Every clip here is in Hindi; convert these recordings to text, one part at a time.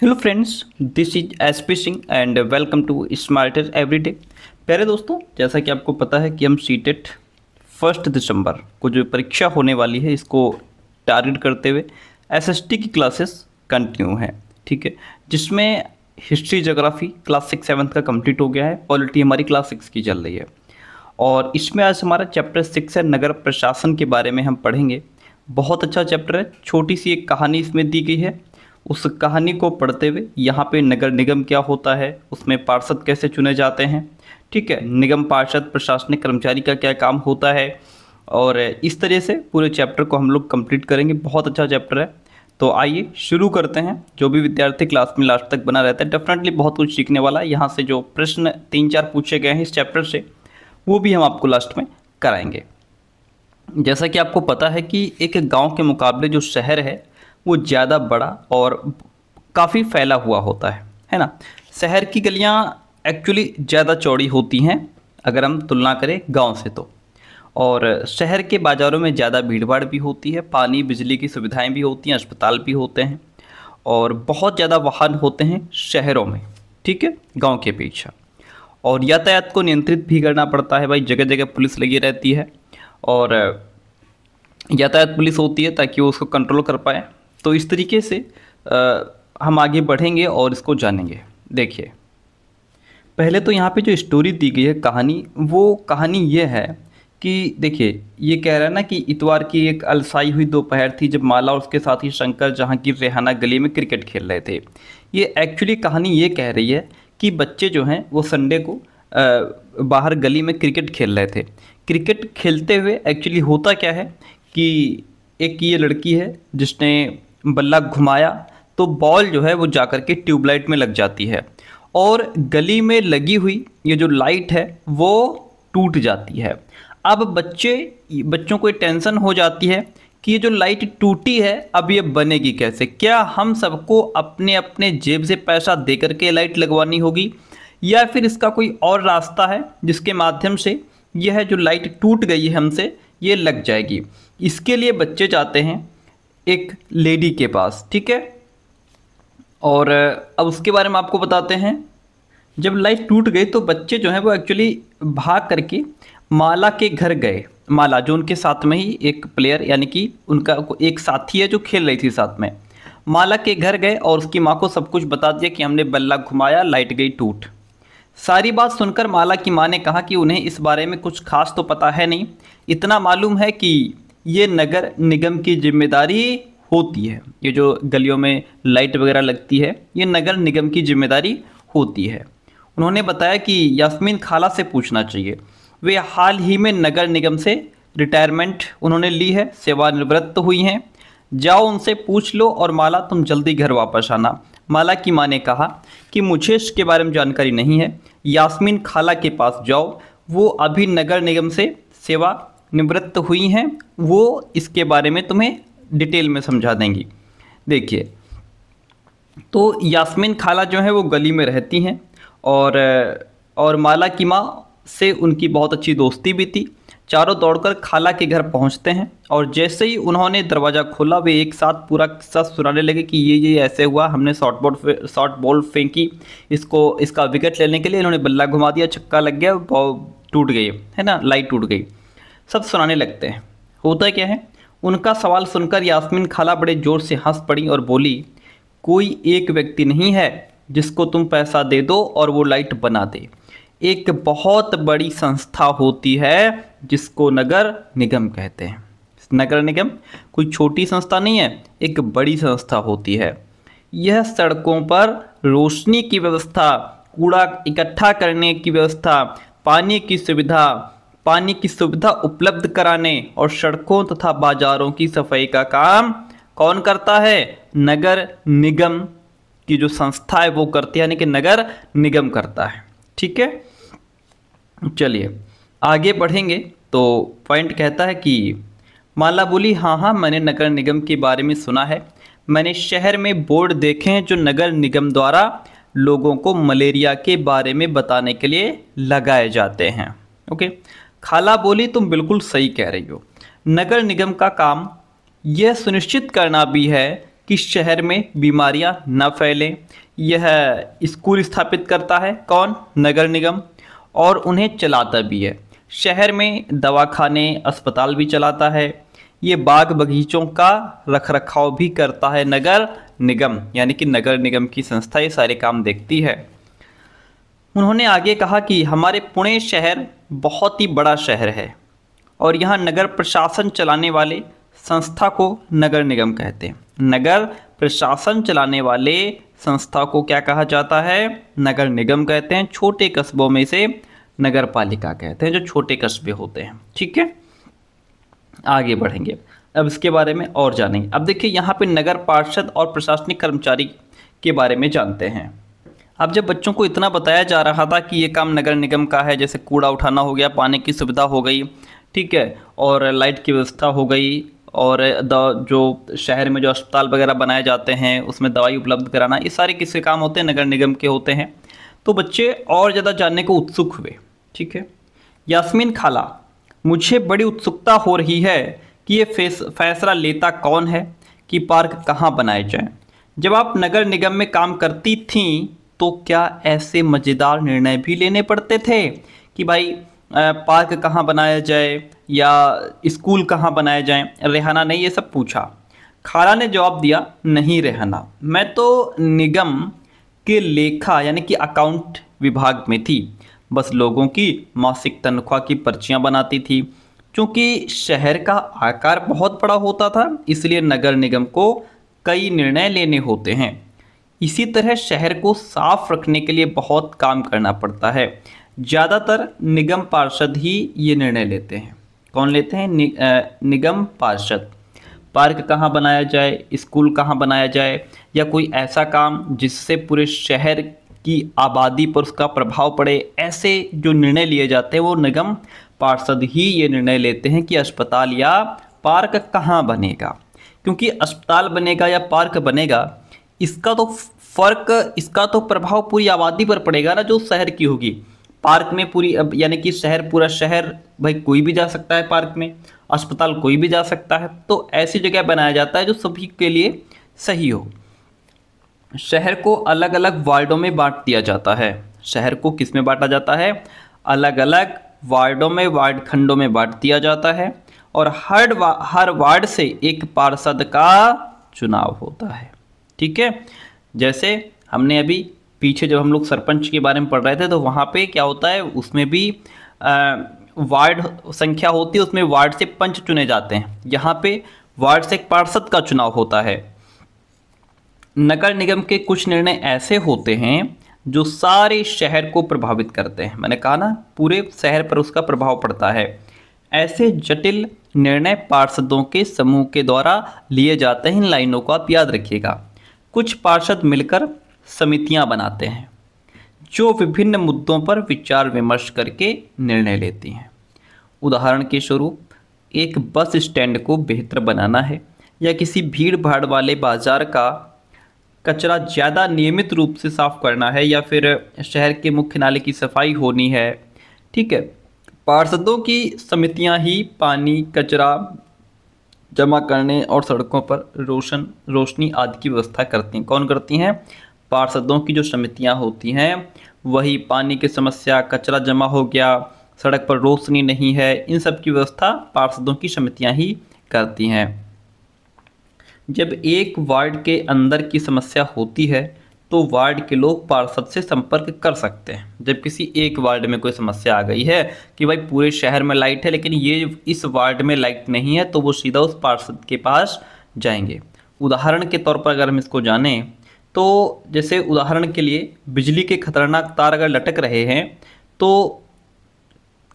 hello friends this is S P Singh and welcome to Smarter Every Day प्यारे दोस्तों जैसा कि आपको पता है कि हम सी टेट फर्स्ट दिसंबर को जो परीक्षा होने वाली है इसको टारगेट करते हुए एस एस टी की क्लासेस कंटिन्यू हैं ठीक है जिसमें history geography class six seventh का कंप्लीट हो गया है पॉलिटी हमारी क्लास सिक्स की चल रही है और इसमें आज हमारा चैप्टर सिक्स है नगर प्रशासन के बारे में हम पढ़ेंगे बहुत अच्छा चैप्टर है छोटी सी एक कहानी इसमें दी गई है उस कहानी को पढ़ते हुए यहाँ पे नगर निगम क्या होता है उसमें पार्षद कैसे चुने जाते हैं ठीक है निगम पार्षद प्रशासनिक कर्मचारी का क्या काम होता है और इस तरह से पूरे चैप्टर को हम लोग कंप्लीट करेंगे बहुत अच्छा चैप्टर है तो आइए शुरू करते हैं जो भी विद्यार्थी क्लास में लास्ट तक बना रहता है डेफिनेटली बहुत कुछ सीखने वाला है यहाँ से जो प्रश्न तीन चार पूछे गए हैं इस चैप्टर से वो भी हम आपको लास्ट में कराएंगे जैसा कि आपको पता है कि एक गांव के मुकाबले जो शहर है वो ज़्यादा बड़ा और काफ़ी फैला हुआ होता है है ना शहर की गलियाँ एक्चुअली ज़्यादा चौड़ी होती हैं अगर हम तुलना करें गांव से तो और शहर के बाज़ारों में ज़्यादा भीड़ भाड़ भी होती है पानी बिजली की सुविधाएं भी होती हैं अस्पताल भी होते हैं और बहुत ज़्यादा वाहन होते हैं शहरों में ठीक है गांव के अपेक्षा और यातायात को नियंत्रित भी करना पड़ता है भाई जगह जगह पुलिस लगी रहती है और यातायात पुलिस होती है ताकि वो उसको कंट्रोल कर पाए तो इस तरीके से आ, हम आगे बढ़ेंगे और इसको जानेंगे देखिए पहले तो यहाँ पे जो स्टोरी दी गई है कहानी वो कहानी ये है कि देखिए ये कह रहा है ना कि इतवार की एक अलसाई हुई दोपहर थी जब माला और उसके साथ ही शंकर जहाँ की रेहाना गली में क्रिकेट खेल रहे थे ये एक्चुअली कहानी ये कह रही है कि बच्चे जो हैं वो संडे को आ, बाहर गली में क्रिकेट खेल रहे थे क्रिकेट खेलते हुए एक्चुअली होता क्या है कि एक ये लड़की है जिसने बल्ला घुमाया तो बॉल जो है वो जाकर के ट्यूबलाइट में लग जाती है और गली में लगी हुई ये जो लाइट है वो टूट जाती है अब बच्चे बच्चों को टेंशन हो जाती है कि ये जो लाइट टूटी है अब ये बनेगी कैसे क्या हम सबको अपने अपने जेब से पैसा दे करके लाइट लगवानी होगी या फिर इसका कोई और रास्ता है जिसके माध्यम से यह जो लाइट टूट गई है हमसे ये लग जाएगी इसके लिए बच्चे जाते हैं एक लेडी के पास ठीक है और अब उसके बारे में आपको बताते हैं जब लाइफ टूट गई तो बच्चे जो हैं वो एक्चुअली भाग करके माला के घर गए माला जो उनके साथ में ही एक प्लेयर यानी कि उनका एक साथी है जो खेल रही थी साथ में माला के घर गए और उसकी माँ को सब कुछ बता दिया कि हमने बल्ला घुमाया लाइट गई टूट सारी बात सुनकर माला की माँ ने कहा कि उन्हें इस बारे में कुछ खास तो पता है नहीं इतना मालूम है कि ये नगर निगम की जिम्मेदारी होती है ये जो गलियों में लाइट वगैरह लगती है ये नगर निगम की जिम्मेदारी होती है उन्होंने बताया कि यास्मीन खाला से पूछना चाहिए वे हाल ही में नगर निगम से रिटायरमेंट उन्होंने ली है सेवानिवृत्त हुई हैं जाओ उनसे पूछ लो और माला तुम जल्दी घर वापस आना माला की माँ ने कहा कि मुझे इसके बारे में जानकारी नहीं है यास्मीन खाला के पास जाओ वो अभी नगर निगम से सेवा निवृत्त हुई हैं वो इसके बारे में तुम्हें डिटेल में समझा देंगी देखिए तो यास्मिन खाला जो है वो गली में रहती हैं और और माला की माँ से उनकी बहुत अच्छी दोस्ती भी थी चारों दौड़कर खाला के घर पहुंचते हैं और जैसे ही उन्होंने दरवाज़ा खोला वे एक साथ पूरा किस्सा सुनाने लगे कि ये ये ऐसे हुआ हमने शॉर्ट बॉल शॉर्ट बॉल फेंकी इसको इसका विकेट लेने के लिए इन्होंने बल्ला घुमा दिया छक्का लग गया टूट गई है ना लाइट टूट गई सब सुनाने लगते हैं होता क्या है उनका सवाल सुनकर यास्मिन खाला बड़े ज़ोर से हंस पड़ी और बोली कोई एक व्यक्ति नहीं है जिसको तुम पैसा दे दो और वो लाइट बना दे एक बहुत बड़ी संस्था होती है जिसको नगर निगम कहते हैं नगर निगम कोई छोटी संस्था नहीं है एक बड़ी संस्था होती है यह सड़कों पर रोशनी की व्यवस्था कूड़ा इकट्ठा करने की व्यवस्था पानी की सुविधा पानी की सुविधा उपलब्ध कराने और सड़कों तथा बाजारों की सफाई का काम कौन करता है नगर निगम की जो संस्था है वो करती है यानी कि नगर निगम करता है ठीक है चलिए आगे बढ़ेंगे तो पॉइंट कहता है कि माला बोली हाँ हाँ मैंने नगर निगम के बारे में सुना है मैंने शहर में बोर्ड देखे हैं जो नगर निगम द्वारा लोगों को मलेरिया के बारे में बताने के लिए लगाए जाते हैं ओके खाला बोली तुम बिल्कुल सही कह रही हो नगर निगम का काम यह सुनिश्चित करना भी है कि शहर में बीमारियां न फैलें यह स्कूल स्थापित करता है कौन नगर निगम और उन्हें चलाता भी है शहर में दवाखाने अस्पताल भी चलाता है ये बाग बगीचों का रख रखाव भी करता है नगर निगम यानी कि नगर निगम की संस्था ये सारे काम देखती है उन्होंने आगे कहा कि हमारे पुणे शहर बहुत ही बड़ा शहर है और यहाँ नगर प्रशासन चलाने वाले संस्था को नगर निगम कहते हैं नगर प्रशासन चलाने वाले संस्था को क्या कहा जाता है नगर निगम कहते हैं छोटे कस्बों में से नगर पालिका कहते हैं जो छोटे कस्बे होते हैं ठीक है आगे बढ़ेंगे अब इसके बारे में और जानेंगे अब देखिए यहाँ पे नगर पार्षद और प्रशासनिक कर्मचारी के बारे में जानते हैं अब जब बच्चों को इतना बताया जा रहा था कि ये काम नगर निगम का है जैसे कूड़ा उठाना हो गया पानी की सुविधा हो गई ठीक है और लाइट की व्यवस्था हो गई और जो शहर में जो अस्पताल वगैरह बनाए जाते हैं उसमें दवाई उपलब्ध कराना ये सारे किसके काम होते हैं नगर निगम के होते हैं तो बच्चे और ज़्यादा जानने को उत्सुक हुए ठीक है यास्मीन खाला मुझे बड़ी उत्सुकता हो रही है कि ये फैसला लेता कौन है कि पार्क कहाँ बनाए जाएँ जब आप नगर निगम में काम करती थीं तो क्या ऐसे मज़ेदार निर्णय भी लेने पड़ते थे कि भाई पार्क कहाँ बनाया जाए या स्कूल कहाँ बनाए जाए रेहाना ने ये सब पूछा खारा ने जवाब दिया नहीं रेहाना मैं तो निगम के लेखा यानी कि अकाउंट विभाग में थी बस लोगों की मासिक तनख्वाह की पर्चियाँ बनाती थी क्योंकि शहर का आकार बहुत बड़ा होता था इसलिए नगर निगम को कई निर्णय लेने होते हैं इसी तरह शहर को साफ रखने के लिए बहुत काम करना पड़ता है ज़्यादातर निगम पार्षद ही ये निर्णय लेते हैं कौन लेते हैं नि, आ, निगम पार्षद पार्क कहाँ बनाया जाए स्कूल कहाँ बनाया जाए या कोई ऐसा काम जिससे पूरे शहर की आबादी पर उसका प्रभाव पड़े ऐसे जो निर्णय लिए जाते हैं वो निगम पार्षद ही ये निर्णय लेते हैं कि अस्पताल या पार्क कहाँ बनेगा क्योंकि अस्पताल बनेगा या पार्क बनेगा इसका तो फर्क इसका तो प्रभाव पूरी आबादी पर पड़ेगा ना जो शहर की होगी पार्क में पूरी अब यानी कि शहर पूरा शहर भाई कोई भी जा सकता है पार्क में अस्पताल कोई भी जा सकता है तो ऐसी जगह बनाया जाता है जो सभी के लिए सही हो शहर को अलग अलग वार्डों में बांट दिया जाता है शहर को किस में बांटा जाता है अलग अलग वार्डों में वार्ड खंडों में बांट दिया जाता है और हर वा, हर वार्ड से एक पार्षद का चुनाव होता है ठीक है जैसे हमने अभी पीछे जब हम लोग सरपंच के बारे में पढ़ रहे थे तो वहाँ पे क्या होता है उसमें भी वार्ड संख्या होती है उसमें वार्ड से पंच चुने जाते हैं यहाँ पे वार्ड से पार्षद का चुनाव होता है नगर निगम के कुछ निर्णय ऐसे होते हैं जो सारे शहर को प्रभावित करते हैं मैंने कहा ना पूरे शहर पर उसका प्रभाव पड़ता है ऐसे जटिल निर्णय पार्षदों के समूह के द्वारा लिए जाते हैं इन लाइनों को आप याद रखिएगा कुछ पार्षद मिलकर समितियां बनाते हैं जो विभिन्न मुद्दों पर विचार विमर्श करके निर्णय लेती हैं उदाहरण के स्वरूप एक बस स्टैंड को बेहतर बनाना है या किसी भीड़ भाड़ वाले बाज़ार का कचरा ज़्यादा नियमित रूप से साफ़ करना है या फिर शहर के मुख्य नाले की सफाई होनी है ठीक है पार्षदों की समितियां ही पानी कचरा जमा करने और सड़कों पर रोशन रोशनी आदि की व्यवस्था करती हैं कौन करती हैं पार्षदों की जो समितियाँ होती हैं वही पानी की समस्या कचरा जमा हो गया सड़क पर रोशनी नहीं है इन सब की व्यवस्था पार्षदों की समितियाँ ही करती हैं जब एक वार्ड के अंदर की समस्या होती है तो वार्ड के लोग पार्षद से संपर्क कर सकते हैं जब किसी एक वार्ड में कोई समस्या आ गई है कि भाई पूरे शहर में लाइट है लेकिन ये इस वार्ड में लाइट नहीं है तो वो सीधा उस पार्षद के पास जाएंगे उदाहरण के तौर पर अगर हम इसको जानें तो जैसे उदाहरण के लिए बिजली के खतरनाक तार अगर लटक रहे हैं तो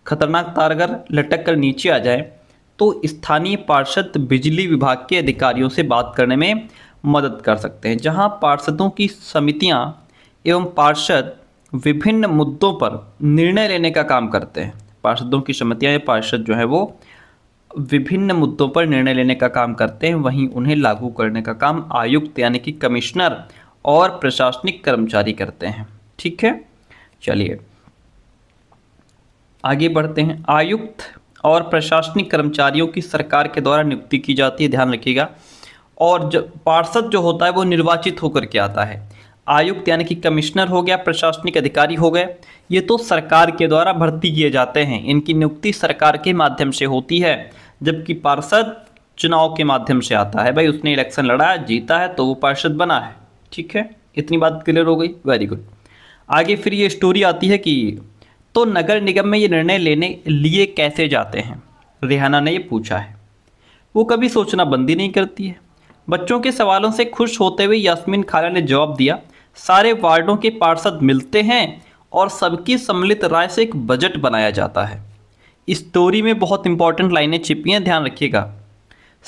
खतरनाक तार अगर लटक कर नीचे आ जाए तो स्थानीय पार्षद बिजली विभाग के अधिकारियों से बात करने में मदद कर सकते हैं जहां पार्षदों की समितियां एवं पार्षद विभिन्न मुद्दों पर निर्णय लेने का काम करते हैं पार्षदों की समितियां या पार्षद जो है वो विभिन्न मुद्दों पर निर्णय लेने का काम करते हैं वहीं उन्हें लागू करने का काम आयुक्त यानी कि कमिश्नर और प्रशासनिक कर्मचारी करते हैं ठीक है चलिए आगे बढ़ते हैं आयुक्त और प्रशासनिक कर्मचारियों की सरकार के द्वारा नियुक्ति की जाती है ध्यान रखिएगा और पार्षद जो होता है वो निर्वाचित होकर के आता है आयुक्त यानी कि कमिश्नर हो गया प्रशासनिक अधिकारी हो गए ये तो सरकार के द्वारा भर्ती किए जाते हैं इनकी नियुक्ति सरकार के माध्यम से होती है जबकि पार्षद चुनाव के माध्यम से आता है भाई उसने इलेक्शन लड़ा जीता है तो वो पार्षद बना है ठीक है इतनी बात क्लियर हो गई वेरी गुड आगे फिर ये स्टोरी आती है कि तो नगर निगम में ये निर्णय लेने लिए कैसे जाते हैं रेहाना ने ये पूछा है वो कभी सोचना बंदी नहीं करती है बच्चों के सवालों से खुश होते हुए यास्मीन खाला ने जवाब दिया सारे वार्डों के पार्षद मिलते हैं और सबकी सम्मिलित राय से एक बजट बनाया जाता है स्टोरी में बहुत इंपॉर्टेंट लाइनें छिपी हैं ध्यान रखिएगा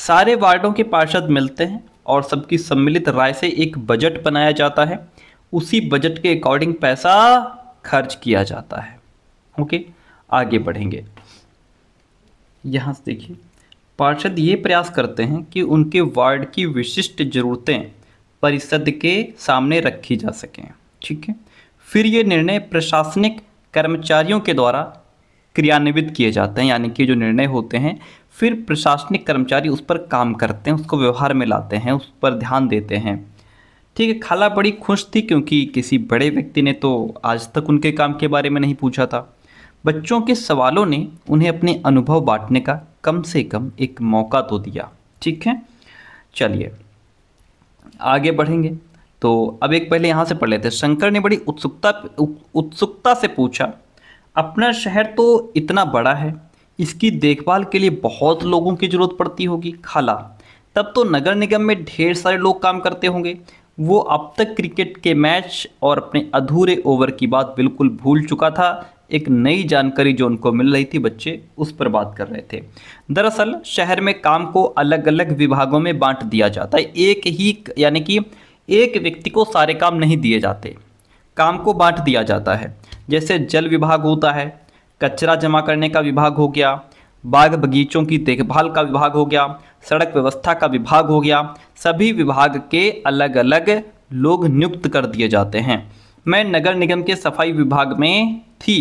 सारे वार्डों के पार्षद मिलते हैं और सबकी सम्मिलित राय से एक बजट बनाया जाता है उसी बजट के अकॉर्डिंग पैसा खर्च किया जाता है ओके आगे बढ़ेंगे यहाँ से देखिए पार्षद ये प्रयास करते हैं कि उनके वार्ड की विशिष्ट ज़रूरतें परिषद के सामने रखी जा सकें ठीक है फिर ये निर्णय प्रशासनिक कर्मचारियों के द्वारा क्रियान्वित किए जाते हैं यानी कि जो निर्णय होते हैं फिर प्रशासनिक कर्मचारी उस पर काम करते हैं उसको व्यवहार में लाते हैं उस पर ध्यान देते हैं ठीक है खाला बड़ी खुश थी क्योंकि किसी बड़े व्यक्ति ने तो आज तक उनके काम के बारे में नहीं पूछा था बच्चों के सवालों ने उन्हें अपने अनुभव बांटने का कम से कम एक मौका तो दिया ठीक है चलिए आगे बढ़ेंगे तो अब एक पहले यहाँ से पढ़ लेते हैं शंकर ने बड़ी उत्सुकता उत्सुकता से पूछा अपना शहर तो इतना बड़ा है इसकी देखभाल के लिए बहुत लोगों की ज़रूरत पड़ती होगी खाला तब तो नगर निगम में ढेर सारे लोग काम करते होंगे वो अब तक क्रिकेट के मैच और अपने अधूरे ओवर की बात बिल्कुल भूल चुका था एक नई जानकारी जो उनको मिल रही थी बच्चे उस पर बात कर रहे थे दरअसल शहर में काम को अलग अलग विभागों में बांट दिया जाता है एक ही यानी कि एक व्यक्ति को सारे काम नहीं दिए जाते काम को बांट दिया जाता है जैसे जल विभाग होता है कचरा जमा करने का विभाग हो गया बाग बगीचों की देखभाल का विभाग हो गया सड़क व्यवस्था का विभाग हो गया सभी विभाग के अलग अलग लोग नियुक्त कर दिए जाते हैं मैं नगर निगम के सफाई विभाग में थी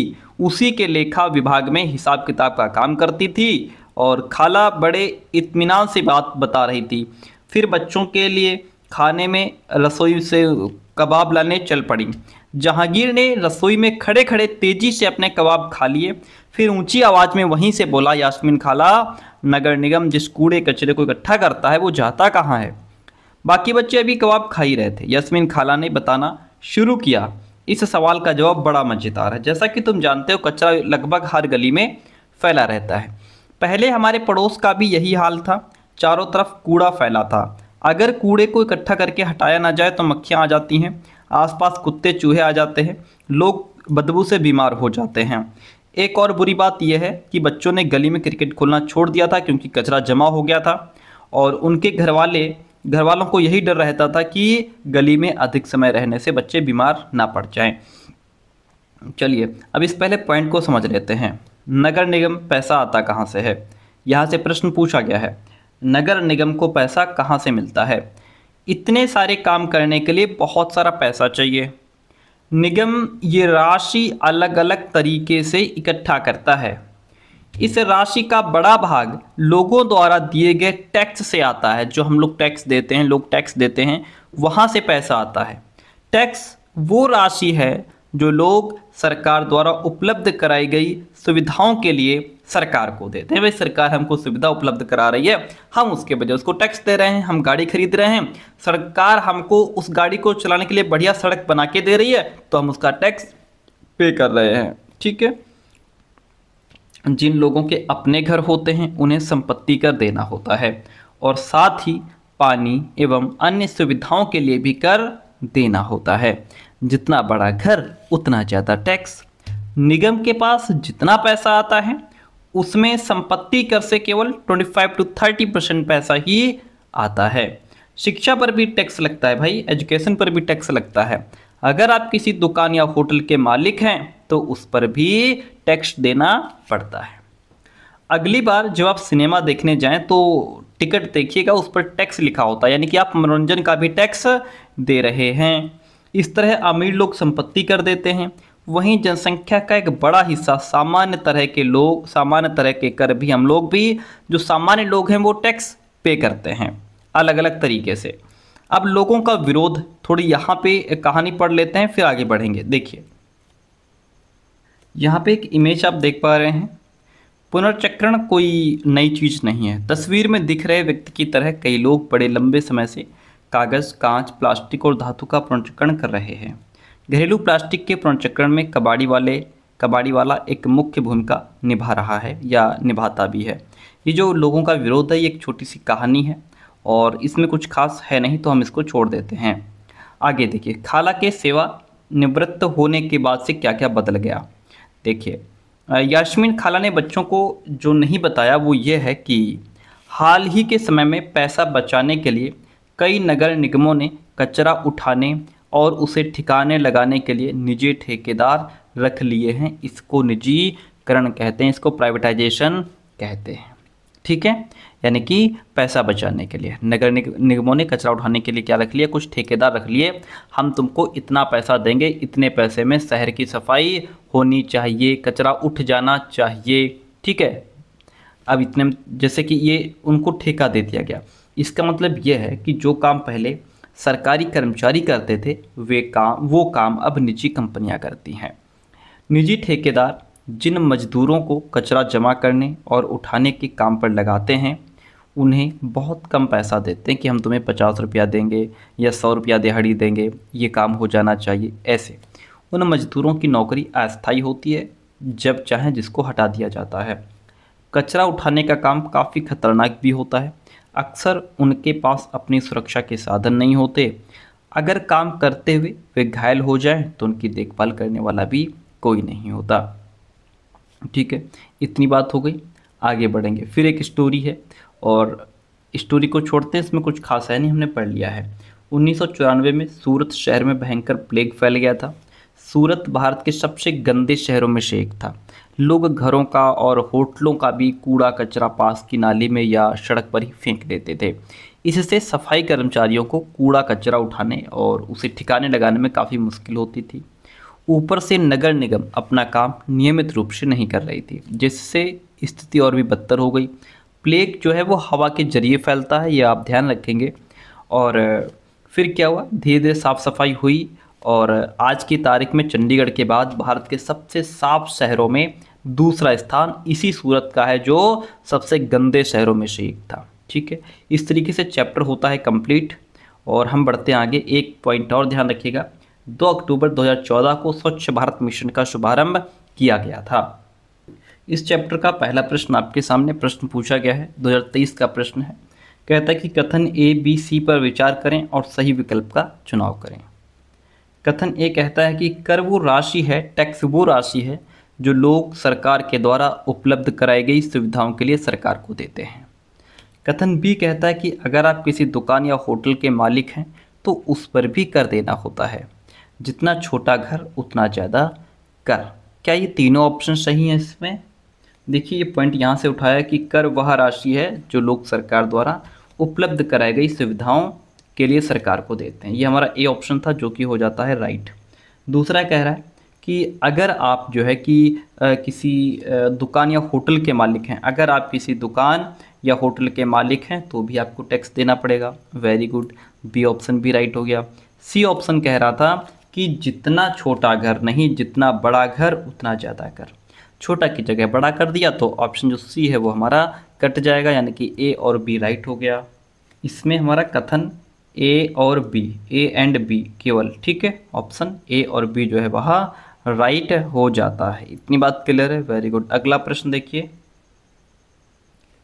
उसी के लेखा विभाग में हिसाब किताब का काम करती थी और खाला बड़े इत्मीनान से बात बता रही थी फिर बच्चों के लिए खाने में रसोई से कबाब लाने चल पड़ी जहांगीर ने रसोई में खड़े खड़े तेज़ी से अपने कबाब खा लिए फिर ऊंची आवाज़ में वहीं से बोला यास्मीन खाला नगर निगम जिस कूड़े कचरे को इकट्ठा करता है वो जाता कहाँ है बाकी बच्चे अभी कबाब खा ही रहे थे यास्मीन खाला ने बताना शुरू किया इस सवाल का जवाब बड़ा मज़ेदार है जैसा कि तुम जानते हो कचरा लगभग हर गली में फैला रहता है पहले हमारे पड़ोस का भी यही हाल था चारों तरफ कूड़ा फैला था अगर कूड़े को इकट्ठा करके हटाया ना जाए तो मक्खियाँ आ जाती हैं आसपास कुत्ते चूहे आ जाते हैं लोग बदबू से बीमार हो जाते हैं एक और बुरी बात यह है कि बच्चों ने गली में क्रिकेट खोलना छोड़ दिया था क्योंकि कचरा जमा हो गया था और उनके घर वाले घर वालों को यही डर रहता था कि गली में अधिक समय रहने से बच्चे बीमार ना पड़ जाएं चलिए अब इस पहले पॉइंट को समझ लेते हैं नगर निगम पैसा आता कहाँ से है यहाँ से प्रश्न पूछा गया है नगर निगम को पैसा कहाँ से मिलता है इतने सारे काम करने के लिए बहुत सारा पैसा चाहिए निगम ये राशि अलग अलग तरीके से इकट्ठा करता है इस राशि का बड़ा भाग लोगों द्वारा दिए गए टैक्स से आता है जो हम लोग टैक्स देते हैं लोग टैक्स देते हैं वहाँ से पैसा आता है टैक्स वो राशि है जो लोग सरकार द्वारा उपलब्ध कराई गई सुविधाओं के लिए सरकार को देते हैं भाई सरकार हमको सुविधा उपलब्ध करा रही है हम उसके बजाय उसको टैक्स दे रहे हैं हम गाड़ी खरीद रहे हैं सरकार हमको उस गाड़ी को चलाने के लिए बढ़िया सड़क बना के दे रही है तो हम उसका टैक्स पे कर रहे हैं ठीक है जिन लोगों के अपने घर होते हैं उन्हें संपत्ति कर देना होता है और साथ ही पानी एवं अन्य सुविधाओं के लिए भी कर देना होता है जितना बड़ा घर उतना ज़्यादा टैक्स निगम के पास जितना पैसा आता है उसमें संपत्ति कर से केवल 25 टू 30 परसेंट पैसा ही आता है शिक्षा पर भी टैक्स लगता है भाई एजुकेशन पर भी टैक्स लगता है अगर आप किसी दुकान या होटल के मालिक हैं तो उस पर भी टैक्स देना पड़ता है अगली बार जब आप सिनेमा देखने जाएं तो टिकट देखिएगा उस पर टैक्स लिखा होता है यानी कि आप मनोरंजन का भी टैक्स दे रहे हैं इस तरह अमीर लोग संपत्ति कर देते हैं वहीं जनसंख्या का एक बड़ा हिस्सा सामान्य तरह के लोग सामान्य तरह के कर भी हम लोग भी जो सामान्य लोग हैं वो टैक्स पे करते हैं अलग अलग तरीके से अब लोगों का विरोध थोड़ी यहाँ पे कहानी पढ़ लेते हैं फिर आगे बढ़ेंगे देखिए यहाँ पे एक इमेज आप देख पा रहे हैं पुनर्चक्रण कोई नई चीज़ नहीं है तस्वीर में दिख रहे व्यक्ति की तरह कई लोग बड़े लंबे समय से कागज़ कांच प्लास्टिक और धातु का पुनर्चक्रण कर रहे हैं घरेलू प्लास्टिक के पुनर्चक्रण में कबाड़ी वाले कबाड़ी वाला एक मुख्य भूमिका निभा रहा है या निभाता भी है ये जो लोगों का विरोध है ये एक छोटी सी कहानी है और इसमें कुछ खास है नहीं तो हम इसको छोड़ देते हैं आगे देखिए खाला के सेवा निवृत्त होने के बाद से क्या क्या बदल गया देखिए यास्मीन खाला ने बच्चों को जो नहीं बताया वो ये है कि हाल ही के समय में पैसा बचाने के लिए कई नगर निगमों ने कचरा उठाने और उसे ठिकाने लगाने के लिए निजी ठेकेदार रख लिए हैं इसको निजीकरण कहते हैं इसको प्राइवेटाइजेशन कहते हैं ठीक है यानी कि पैसा बचाने के लिए नगर निगमों ने कचरा उठाने के लिए क्या रख लिया कुछ ठेकेदार रख लिए हम तुमको इतना पैसा देंगे इतने पैसे में शहर की सफाई होनी चाहिए कचरा उठ जाना चाहिए ठीक है अब इतने जैसे कि ये उनको ठेका दे दिया गया इसका मतलब ये है कि जो काम पहले सरकारी कर्मचारी करते थे वे काम वो काम अब निजी कंपनियां करती हैं निजी ठेकेदार जिन मजदूरों को कचरा जमा करने और उठाने के काम पर लगाते हैं उन्हें बहुत कम पैसा देते हैं कि हम तुम्हें पचास रुपया देंगे या सौ रुपया दिहाड़ी देंगे ये काम हो जाना चाहिए ऐसे उन मजदूरों की नौकरी अस्थाई होती है जब चाहे जिसको हटा दिया जाता है कचरा उठाने का काम काफ़ी खतरनाक भी होता है अक्सर उनके पास अपनी सुरक्षा के साधन नहीं होते अगर काम करते हुए वे घायल हो जाएं तो उनकी देखभाल करने वाला भी कोई नहीं होता ठीक है इतनी बात हो गई आगे बढ़ेंगे फिर एक स्टोरी है और स्टोरी को छोड़ते हैं इसमें कुछ खास है नहीं हमने पढ़ लिया है उन्नीस में सूरत शहर में भयंकर प्लेग फैल गया था सूरत भारत के सबसे गंदे शहरों में से एक था लोग घरों का और होटलों का भी कूड़ा कचरा पास की नाली में या सड़क पर ही फेंक देते थे इससे सफाई कर्मचारियों को कूड़ा कचरा उठाने और उसे ठिकाने लगाने में काफ़ी मुश्किल होती थी ऊपर से नगर निगम अपना काम नियमित रूप से नहीं कर रही थी जिससे स्थिति और भी बदतर हो गई प्लेग जो है वो हवा के जरिए फैलता है ये आप ध्यान रखेंगे और फिर क्या हुआ धीरे धीरे साफ़ सफाई हुई और आज की तारीख में चंडीगढ़ के बाद भारत के सबसे साफ शहरों में दूसरा स्थान इसी सूरत का है जो सबसे गंदे शहरों में से एक था ठीक है इस तरीके से चैप्टर होता है कंप्लीट और हम बढ़ते हैं आगे एक पॉइंट और ध्यान रखिएगा 2 अक्टूबर 2014 को स्वच्छ भारत मिशन का शुभारंभ किया गया था इस चैप्टर का पहला प्रश्न आपके सामने प्रश्न पूछा गया है 2023 का प्रश्न है कहता है कि कथन ए बी सी पर विचार करें और सही विकल्प का चुनाव करें कथन ए कहता है कि कर वो राशि है टैक्स वो राशि है जो लोग सरकार के द्वारा उपलब्ध कराई गई सुविधाओं के लिए सरकार को देते हैं कथन बी कहता है कि अगर आप किसी दुकान या होटल के मालिक हैं तो उस पर भी कर देना होता है जितना छोटा घर उतना ज़्यादा कर क्या ये तीनों ऑप्शन सही हैं इसमें देखिए ये पॉइंट यहाँ से उठाया कि कर वह राशि है जो लोग सरकार द्वारा उपलब्ध कराई गई सुविधाओं के लिए सरकार को देते हैं ये हमारा ए ऑप्शन था जो कि हो जाता है राइट दूसरा कह रहा है कि अगर आप जो है कि आ, किसी आ, दुकान या होटल के मालिक हैं अगर आप किसी दुकान या होटल के मालिक हैं तो भी आपको टैक्स देना पड़ेगा वेरी गुड बी ऑप्शन भी राइट हो गया सी ऑप्शन कह रहा था कि जितना छोटा घर नहीं जितना बड़ा घर उतना ज़्यादा घर छोटा की जगह बड़ा कर दिया तो ऑप्शन जो सी है वो हमारा कट जाएगा यानी कि ए और बी राइट हो गया इसमें हमारा कथन ए और बी ए एंड बी केवल ठीक है ऑप्शन ए और बी जो है वह राइट हो जाता है इतनी बात क्लियर है वेरी गुड अगला प्रश्न देखिए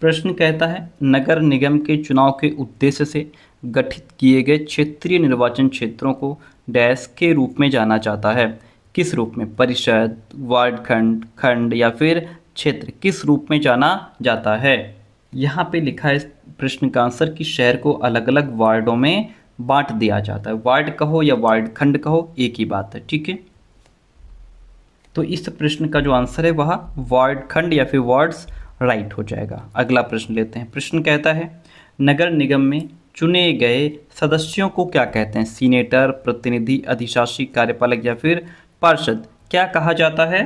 प्रश्न कहता है नगर निगम के चुनाव के उद्देश्य से गठित किए गए क्षेत्रीय निर्वाचन क्षेत्रों को डैश के रूप में जाना जाता है किस रूप में परिषद वार्ड खंड खंड या फिर क्षेत्र किस रूप में जाना जाता है यहाँ पे लिखा है प्रश्न का आंसर कि शहर को अलग अलग वार्डों में बांट दिया जाता है वार्ड कहो या वार्ड खंड कहो एक ही बात है ठीक है तो इस प्रश्न का जो आंसर है वह वार्ड खंड या फिर वार्ड्स राइट हो जाएगा अगला प्रश्न लेते हैं प्रश्न कहता है नगर निगम में चुने गए सदस्यों को क्या कहते हैं सीनेटर प्रतिनिधि अधिशासी कार्यपालक या फिर पार्षद क्या कहा जाता है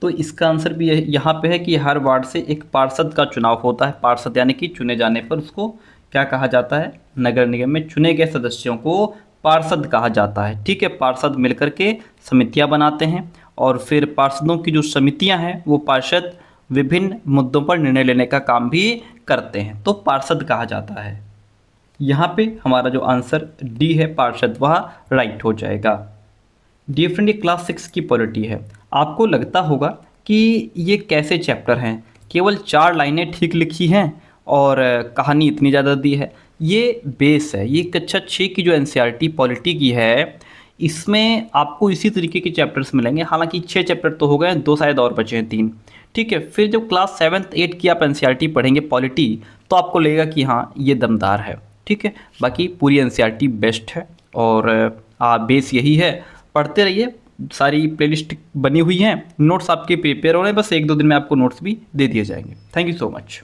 तो इसका आंसर भी यहाँ पे है कि हर वार्ड से एक पार्षद का चुनाव होता है पार्षद यानी कि चुने जाने पर उसको क्या कहा जाता है नगर निगम में चुने गए सदस्यों को पार्षद कहा जाता है ठीक है पार्षद मिलकर के समितियाँ बनाते हैं और फिर पार्षदों की जो समितियाँ हैं वो पार्षद विभिन्न मुद्दों पर निर्णय लेने का काम भी करते हैं तो पार्षद कहा जाता है यहाँ पे हमारा जो आंसर डी है पार्षद वह राइट हो जाएगा डियर फ्रेंड ये क्लास सिक्स की पॉलिटी है आपको लगता होगा कि ये कैसे चैप्टर हैं केवल चार लाइनें ठीक लिखी हैं और कहानी इतनी ज़्यादा दी है ये बेस है ये कक्षा अच्छा छः की जो एन पॉलिटी e की है इसमें आपको इसी तरीके के चैप्टर्स मिलेंगे हालांकि छः चैप्टर तो हो गए हैं दो शायद और बचे हैं तीन ठीक है फिर जब क्लास सेवन्थ एट की आप एन e पढ़ेंगे पॉलिटी तो आपको लगेगा कि हाँ ये दमदार है ठीक है बाकी पूरी एन बेस्ट e है और आ, बेस यही है पढ़ते रहिए सारी प्लेलिस्ट बनी हुई हैं नोट्स आपके प्रिपेयर हो रहे हैं बस एक दो दिन में आपको नोट्स भी दे दिए जाएंगे थैंक यू सो मच